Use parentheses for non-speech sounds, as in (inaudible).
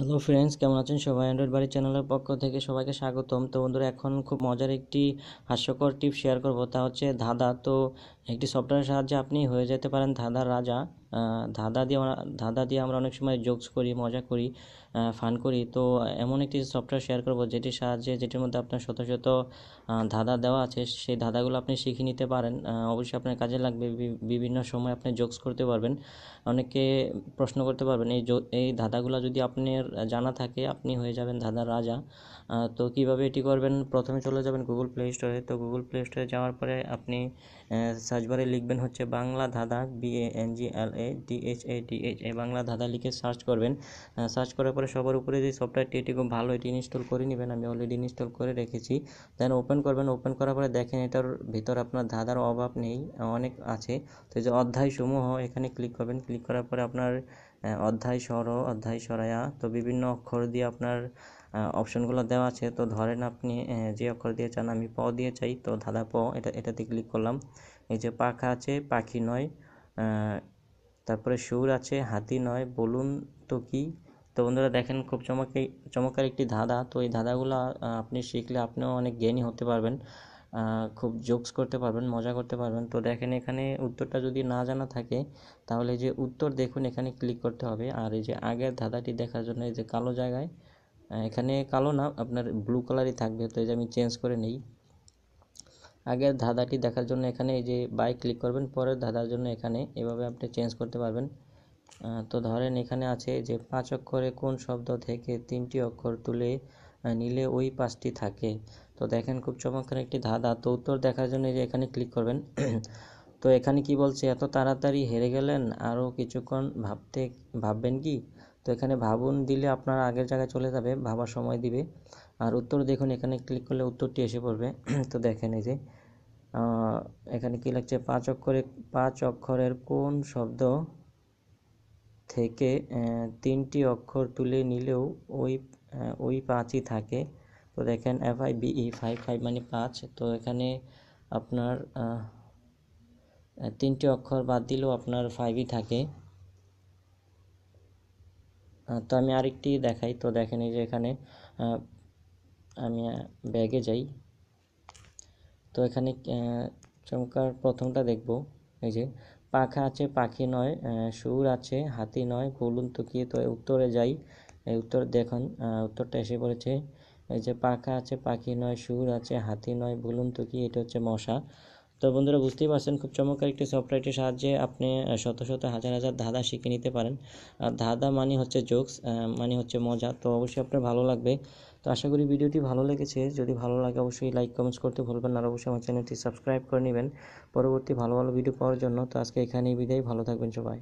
hello friends কেমন আছেন সবাই অ্যান্ড্রয়েড বাড়ির চ্যানেলের পক্ষ থেকে সবাইকে স্বাগতম তো বন্ধুরা এখন খুব মজার একটি হাস্যকর টিপ শেয়ার করবো তা হচ্ছে ধাঁধা তো একটি সফটওয়্যারের সাহায্যে আপনি হয়ে যেতে পারেন ধাঁধার রাজা ধাঁধা দিয়ে আমরা ধাঁধা দিয়ে আমরা অনেক সময় জোকস করি মজা করি ফান করি তো এমন একটি সফটওয়্যার শেয়ার করবো যেটির সাহায্যে যেটির মধ্যে আপনার শত শত ধাঁধা দেওয়া আছে সেই ধাঁধাগুলো আপনি শিখে নিতে পারেন অবশ্যই আপনার কাজে লাগবে বিভিন্ন সময় আপনি জোকস করতে পারবেন অনেকে প্রশ্ন করতে পারবেন এই এই ধাঁধাগুলো যদি আপনার জানা থাকে আপনি হয়ে যাবেন ধাঁধার রাজা তো কীভাবে এটি করবেন প্রথমে চলে যাবেন গুগল প্লে স্টোরে তো গুগল প্লে স্টোরে যাওয়ার পরে আপনি সার্চ বারে লিখবেন হচ্ছে বাংলা ধাঁধা B A N G L A D H A D H A Bangla ধাঁধা লিখে সার্চ করবেন সার্চ করার পরে সবার উপরে যে সফটওয়্যারটি এটি খুব ভালো এটি ইনস্টল করে নেবেন আমি অলরেডি ইনস্টল করে রেখেছি দেন ওপেন করবেন ওপেন করার পরে দেখেন এটার ভিতর আপনার ধাঁধার অভাব নেই অনেক আছে তো যে অধ্যায় এখানে ক্লিক করবেন ক্লিক করার পরে আপনার অধ্যায় স্বর অধ্যায় সরায়া তো বিভিন্ন অক্ষর দিয়ে আপনার অপশনগুলো দেওয়া আছে তো ধরেন আপনি যে অক্ষর দিয়ে চান আমি প দিয়ে চাই তো ধাঁধা প এটা এটাতে ক্লিক করলাম এই যে পাখা আছে পাখি নয় তারপরে সুর আছে হাতি নয় বলুন তো কি তো বন্ধুরা দেখেন খুব চমকে চমৎকার একটি ধাঁধা তো এই ধাঁধাগুলো আপনি শিখলে আপনিও অনেক জ্ঞানী হতে পারবেন খুব জোকস করতে পারবেন মজা করতে পারবেন তো দেখেন এখানে উত্তরটা যদি না জানা থাকে তাহলে যে উত্তর দেখুন এখানে ক্লিক করতে হবে আর এই যে আগের ধাঁধাটি দেখার জন্য এই যে কালো জায়গায় এখানে কালো না আপনার ব্লু কালারই থাকবে তো এই যে আমি চেঞ্জ করে নিই আগের ধাঁধাটি দেখার জন্য এখানে এই যে বাই ক্লিক করবেন পরের ধাঁধার জন্য এখানে এভাবে আপনি চেঞ্জ করতে পারবেন তো ধরেন এখানে আছে যে পাঁচ অক্ষরে কোন শব্দ থেকে তিনটি অক্ষর তুলে নিলে ওই পাঁচটি থাকে তো দেখেন খুব চমৎকার একটি ধাঁধা তো উত্তর দেখার জন্য যে এখানে ক্লিক করবেন (clears throat) তো এখানে কি বলছে এত তাড়াতাড়ি হেরে গেলেন আরও কিছুক্ষণ ভাবতে ভাববেন কি তো এখানে ভাবুন দিলে আপনার আগের জায়গায় চলে যাবে ভাবার সময় দিবে আর উত্তর দেখুন এখানে ক্লিক করলে উত্তরটি এসে পড়বে (clears throat) তো দেখেন এই যে এখানে কি লাগছে পাঁচ অক্ষরে পাঁচ অক্ষরের কোন শব্দ থেকে তিনটি অক্ষর তুলে নিলেও ওই ওই পাঁচই থাকে তো দেখেন F I B five five মানে পাঁচ তো এখানে আপনার তিনটি অক্ষর বাদ দিলেও আপনার ফাইভই থাকে তো আমি আরেকটি দেখাই তো দেখেন এই যে এখানে আমি ব্যাগে যাই তো এখানে চমকার প্রথমটা দেখব এই যে পাখা আছে পাখি নয় সুর আছে হাতি নয় বলুন তো কি তো উত্তরে যাই এই উত্তর দেখুন উত্তরটা এসে পড়েছে এই যে পাখা আছে পাখি নয় সুর আছে হাতি নয় বলুন তো কি এটা হচ্ছে মশা তো বন্ধুরা বুঝতেই পারছেন খুব চমৎকার একটি সফটওয়্যারটির সাহায্যে আপনি শত শত হাজার হাজার ধাঁধা শিখে নিতে পারেন আর ধাঁধা মানে হচ্ছে জোকস মানে হচ্ছে মজা তো অবশ্যই আপনার ভালো লাগবে তো আশা করি ভিডিওটি ভালো লেগেছে যদি ভালো লাগে অবশ্যই লাইক কমেন্টস করতে ভুলবেন আর অবশ্যই আমার চ্যানেলটি সাবস্ক্রাইব করে নেবেন পরবর্তী ভালো ভালো ভিডিও পাওয়ার জন্য তো আজকে এখানেই বিদায় ভালো থাকবেন সবাই